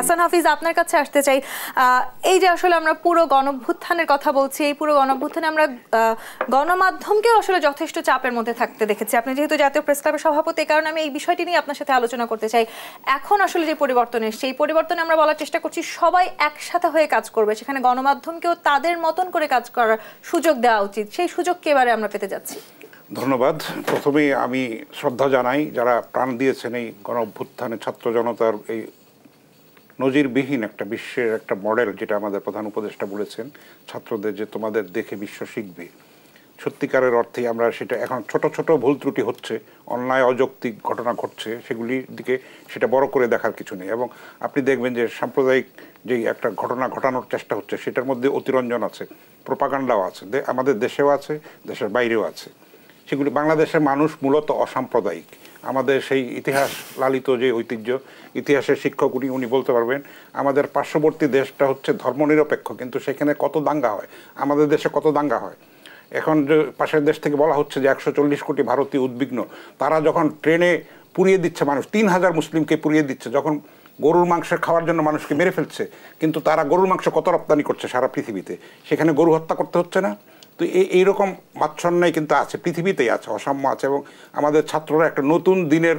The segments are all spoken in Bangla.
হাসান হাফিজ আপনার কাছে আসতে চাই এই যে আসলে আমরা পুরো গণভ্যুত্থানের কথা বলছি এই পুরো গণভ্যুত্থানে আমরা গণমাধ্যমকে আসলে যথেষ্ট চাপের মধ্যে থাকতে দেখেছি আপনি যেহেতু জাতীয় প্রেস ক্লাবের সভাপতি কারণ আমি এই বিষয়টি নিয়ে আপনার সাথে আলোচনা করতে চাই এখন আসলে যে পরিবর্তন এসছে এই পরিবর্তনে আমরা বলার চেষ্টা করছি সবাই একসাথে হয়ে কাজ করবে সেখানে গণমাধ্যমকেও তাদের মতন করে কাজ করার সুযোগ দেওয়া উচিত সেই সুযোগ এবারে আমরা পেতে যাচ্ছি ধন্যবাদ প্রথমেই আমি শ্রদ্ধা জানাই যারা প্রাণ দিয়েছেন এই গণ ছাত্র জনতার এই নজিরবিহীন একটা বিশ্বের একটা মডেল যেটা আমাদের প্রধান উপদেষ্টা বলেছেন ছাত্রদের যে তোমাদের দেখে বিশ্ব শিখবে সত্যিকারের অর্থে আমরা সেটা এখন ছোট ছোট ভুল ত্রুটি হচ্ছে অন্যায় অযৌক্তিক ঘটনা ঘটছে সেগুলির দিকে সেটা বড় করে দেখার কিছু নেই এবং আপনি দেখবেন যে সাম্প্রদায়িক যে একটা ঘটনা ঘটানোর চেষ্টা হচ্ছে সেটার মধ্যে অতিরঞ্জন আছে প্রোপাগান্ডাও আছে আমাদের দেশেও আছে দেশের বাইরেও আছে সেগুলি বাংলাদেশের মানুষ মূলত অসাম্প্রদায়িক আমাদের সেই ইতিহাস লালিত যে ঐতিহ্য ইতিহাসের শিক্ষক উনি উনি বলতে পারবেন আমাদের পার্শ্ববর্তী দেশটা হচ্ছে ধর্মনিরপেক্ষ কিন্তু সেখানে কত দাঙ্গা হয় আমাদের দেশে কত দাঙ্গা হয় এখন যে পাশের দেশ থেকে বলা হচ্ছে যে একশো চল্লিশ কোটি ভারতীয় উদ্বিগ্ন তারা যখন ট্রেনে পুড়িয়ে দিচ্ছে মানুষ তিন হাজার মুসলিমকে পুড়িয়ে দিচ্ছে যখন গরুর মাংস খাওয়ার জন্য মানুষকে মেরে ফেলছে কিন্তু তারা গরুর মাংস কত রপ্তানি করছে সারা পৃথিবীতে সেখানে গরু হত্যা করতে হচ্ছে না তো এইরকম মাচ্ছন্যায় কিন্তু আছে পৃথিবীতেই আছে অসাম্য আছে এবং আমাদের ছাত্ররা একটা নতুন দিনের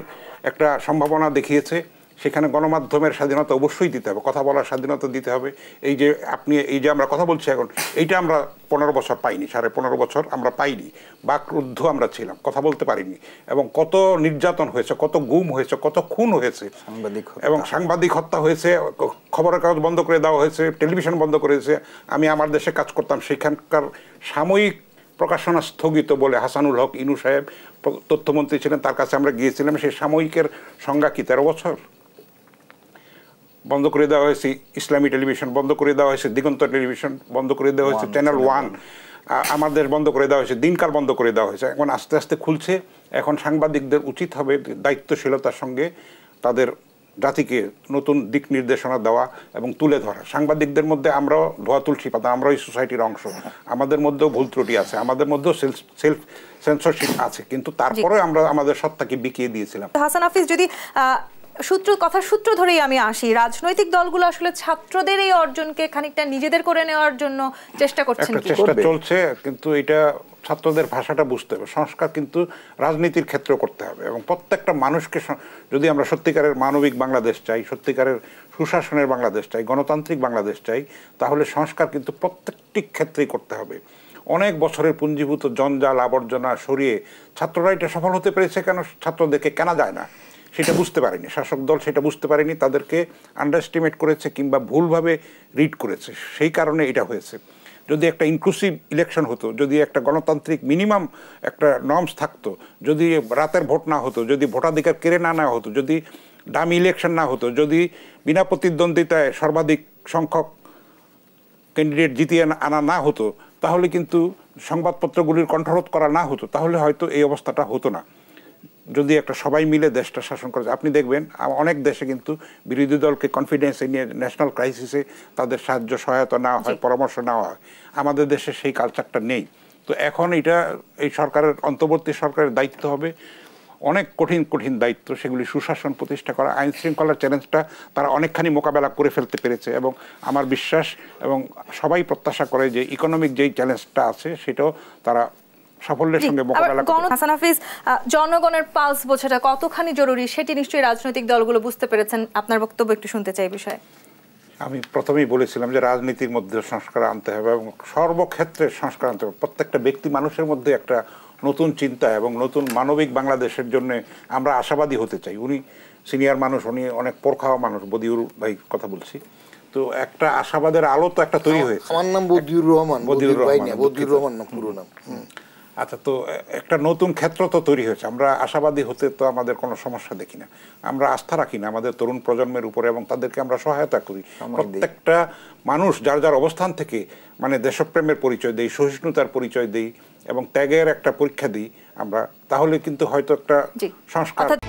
একটা সম্ভাবনা দেখিয়েছে সেখানে গণমাধ্যমের স্বাধীনতা অবশ্যই দিতে হবে কথা বলার স্বাধীনতা দিতে হবে এই যে আপনি এই যে আমরা কথা বলছি এখন এইটা আমরা পনেরো বছর পাইনি সাড়ে পনেরো বছর আমরা পাইনি বা ক্রুদ্ধ আমরা ছিলাম কথা বলতে পারিনি এবং কত নির্যাতন হয়েছে কত গুম হয়েছে কত খুন হয়েছে সাংবাদিক এবং সাংবাদিক হত্যা হয়েছে খবরের কাগজ বন্ধ করে দেওয়া হয়েছে টেলিভিশন বন্ধ করে দিয়েছে আমি আমার দেশে কাজ করতাম সেখানকার সাময়িক প্রকাশনা স্থগিত বলে হাসানুল হক ইনু সাহেব তথ্যমন্ত্রী ছিলেন তার কাছে আমরা গিয়েছিলাম সেই সাময়িকের সংজ্ঞা কি তেরো বছর বন্ধ করে দেওয়া হয়েছে ইসলামী টেলিভিশন বন্ধ করে দেওয়া হয়েছে দিগন্ত টেলিভিশন বন্ধ করে দেওয়া হয়েছে চ্যানেল ওয়ান আমাদের বন্ধ করে দেওয়া হয়েছে দিনকাল বন্ধ করে দেওয়া হয়েছে এখন আস্তে আস্তে খুলছে এখন সাংবাদিকদের উচিত হবে দায়িত্বশীলতার সঙ্গে তাদের জাতিকে নতুন দিক নির্দেশনা দেওয়া এবং তুলে ধরা সাংবাদিকদের মধ্যে আমরাও ধোয়া তুলসি পাতা আমরাও সোসাইটির অংশ আমাদের মধ্যেও ভুল ত্রুটি আছে আমাদের মধ্যেও সেলস সেলফ সেন্সরশিপ আছে কিন্তু তারপরে আমরা আমাদের সত্তাকে বিকিয়ে দিয়েছিলাম হাসান হাফিজ যদি সূত্র কথা সূত্র ধরেই আমি আসি রাজনৈতিক দলগুলো আসলে ছাত্রদের এই অর্জনকে খানিকটা নিজেদের করে নেওয়ার জন্য চেষ্টা করছেন চেষ্টা চলছে কিন্তু এটা ছাত্রদের ভাষাটা বুঝতে হবে সংস্কার কিন্তু রাজনীতির ক্ষেত্রে করতে হবে এবং প্রত্যেকটা মানুষকে যদি আমরা সত্যিকারের মানবিক বাংলাদেশ চাই সত্যিকারের সুশাসনের বাংলাদেশ চাই গণতান্ত্রিক বাংলাদেশ চাই তাহলে সংস্কার কিন্তু প্রত্যেকটি ক্ষেত্রেই করতে হবে অনেক বছরের পুঞ্জীভূত জঞ্জাল আবর্জনা সরিয়ে ছাত্ররা এটা সফল হতে পেরেছে কেন ছাত্রদেরকে কেনা যায় না সেটা বুঝতে পারেনি শাসক দল সেটা বুঝতে পারেনি তাদেরকে আন্ডারস্টিমেট করেছে কিংবা ভুলভাবে রিড করেছে সেই কারণে এটা হয়েছে যদি একটা ইনক্লুসিভ ইলেকশন হতো যদি একটা গণতান্ত্রিক মিনিমাম একটা নর্মস থাকতো যদি রাতের ভোট না হতো যদি ভোটাধিকার কেড়ে না নেওয়া হতো যদি ডাম ইলেকশন না হতো যদি বিনা প্রতিদ্বন্দ্বিতায় সর্বাধিক সংখ্যক ক্যান্ডিডেট জিতিয়ে আনা না হতো তাহলে কিন্তু সংবাদপত্রগুলির কণ্ঠরোধ করা না হতো তাহলে হয়তো এই অবস্থাটা হতো না যদি একটা সবাই মিলে দেশটা শাসন করে আপনি দেখবেন অনেক দেশে কিন্তু বিরোধী দলকে কনফিডেন্সে নিয়ে ন্যাশনাল ক্রাইসিসে তাদের সাহায্য সহায়তা নেওয়া হয় পরামর্শ নেওয়া হয় আমাদের দেশে সেই কালচারটা নেই তো এখন এটা এই সরকারের অন্তর্বর্তী সরকারের দায়িত্ব হবে অনেক কঠিন কঠিন দায়িত্ব সেগুলি সুশাসন প্রতিষ্ঠা করা আইন শৃঙ্খলার চ্যালেঞ্জটা তারা অনেকখানি মোকাবেলা করে ফেলতে পেরেছে এবং আমার বিশ্বাস এবং সবাই প্রত্যাশা করে যে ইকোনমিক যেই চ্যালেঞ্জটা আছে সেটাও তারা সাফল্যের সঙ্গে হাসান হাফিজ জনগণের পালস বোঝাটা কতখানি জরুরি সেটি নিশ্চয়ই রাজনৈতিক দলগুলো বুঝতে পেরেছেন আপনার বক্তব্য একটু শুনতে চাই বিষয়ে আমি প্রথমেই বলেছিলাম যে রাজনীতির মধ্যে সংস্কার আনতে হবে এবং সর্বক্ষেত্রে সংস্কার আনতে হবে প্রত্যেকটা ব্যক্তি মানুষের মধ্যে একটা নতুন চিন্তা এবং নতুন মানবিক বাংলাদেশের জন্য আমরা আশাবাদী হতে চাই উনি সিনিয়র মানুষ উনি অনেক পরখাওয়া মানুষ বদিউর ভাই কথা বলছি তো একটা আশাবাদের আলো তো একটা তৈরি হয়েছে আমার নাম বদিউর রহমান বদিউর রহমান বদিউর রহমান না পুরো নাম আচ্ছা তো একটা নতুন ক্ষেত্র তো তৈরি হয়েছে আমরা আশাবাদী হতে তো আমাদের কোনো সমস্যা দেখি না আমরা আস্থা রাখি না আমাদের তরুণ প্রজন্মের উপরে এবং তাদেরকে আমরা সহায়তা করি প্রত্যেকটা মানুষ যার যার অবস্থান থেকে মানে দেশপ্রেমের পরিচয় দিই সহিষ্ণুতার পরিচয় দিই এবং ত্যাগের একটা পরীক্ষা দিই আমরা তাহলে কিন্তু হয়তো একটা সংস্কার